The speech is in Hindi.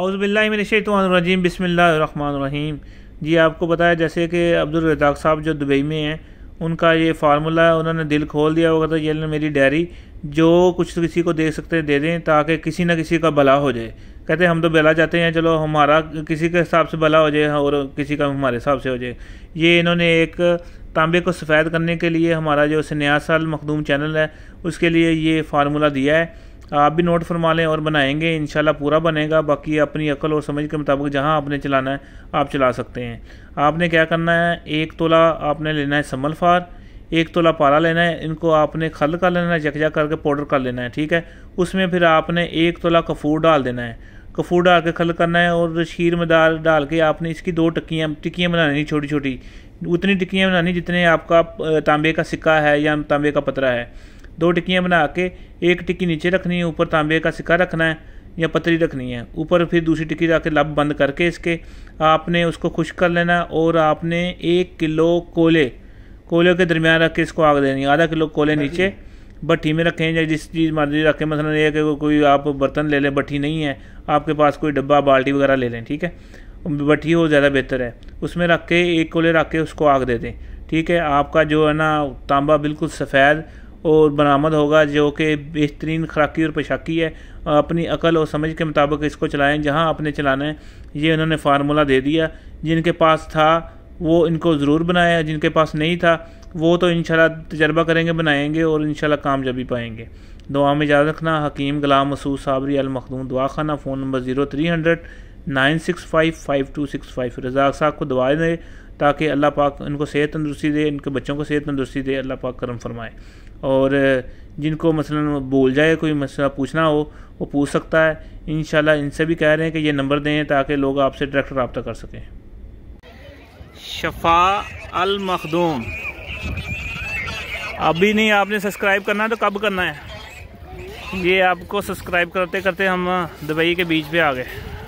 आउज़बिल्लाशतरजीम बसमीम जी आपको बताया जैसे कि अब्दुल रज़ाक साहब जो दुबई में हैं उनका ये फार्मूला है उन्होंने दिल खोल दिया होगा तो ये मेरी डायरी जो कुछ तो किसी को दे सकते हैं दे दें ताकि किसी ना किसी का भला हो जाए कहते हैं हम तो भला चाहते हैं चलो हमारा किसी के हिसाब से भला हो जाए और किसी का हमारे हिसाब से हो जाए ये इन्होंने एक तांबे को सफ़ेद करने के लिए हमारा जो सन्यासल मखदूम चैनल है उसके लिए ये फार्मूला दिया है आप भी नोट फरमा लें और बनाएंगे इन पूरा बनेगा बाकी अपनी अकल और समझ के मुताबिक जहाँ आपने चलाना है आप चला सकते हैं आपने क्या करना है एक तोला आपने लेना है समल फार एक तोला पाला लेना है इनको आपने खल कर लेना है जकजा करके पाउडर कर लेना है ठीक है उसमें फिर आपने एक तोला कफूर डाल देना है कफूर डाल के खल करना है और शीर में दाल डाल के आपने इसकी दो टिक्कियाँ टिक्कियाँ बनानी छोटी छोटी उतनी टिक्कियाँ बनानी जितने आपका तांबे का सिक्का है या तांबे का पतरा है दो टिक्कियाँ बना के एक टिक्की नीचे रखनी है ऊपर तांबे का सिक्का रखना है या पतरी रखनी है ऊपर फिर दूसरी टिक्की रख के लब बंद करके इसके आपने उसको खुश कर लेना और आपने एक किलो कोले कोले के दरमियान रख के इसको आग देनी आधा किलो कोले हाँ नीचे भट्टी में रखें या जिस चीज़ मर्जी रखें मसलन ये है कि कोई आप बर्तन ले लें भट्टी नहीं है आपके पास कोई डब्बा बाल्टी वगैरह ले लें ठीक है भट्टी हो ज़्यादा बेहतर है उसमें रख के एक कोले रख के उसको आग दे दें ठीक है आपका जो है ना तांबा बिल्कुल सफ़ेद और बरामद होगा जो कि बेहतरीन खराकी और पेशाकी है अपनी अकल और समझ के मुताबिक इसको चलाएं जहां चलाना चलाने ये उन्होंने फार्मूला दे दिया जिनके पास था वो इनको ज़रूर बनाया जिनके पास नहीं था वो तो इन तजर्बा करेंगे बनाएंगे और इन कामयाबी पाएंगे दुआ में याद रखना हकीम गुलाम मसूद साबरी अलमखदूम दुआ खाना phone number zero three hundred nine six five five two six five Razak साहब को दवा दें ताकि अल्लाह पाक इनको सेहत तंदरुस्ती दे इनके बच्चों को सेहत तंदरुस्ती दे अल्लाह पाक करम फरमाए और जिनको मसलन भूल जाए कोई मसला पूछना हो वो पूछ सकता है इन इनसे भी कह रहे हैं कि ये नंबर दें ताकि लोग आपसे डायरेक्ट रबता कर सकें शफा अल मखदूम अभी नहीं आपने सब्सक्राइब करना तो कब करना है ये आपको सब्सक्राइब करते करते हम दुबई के बीच पे आ गए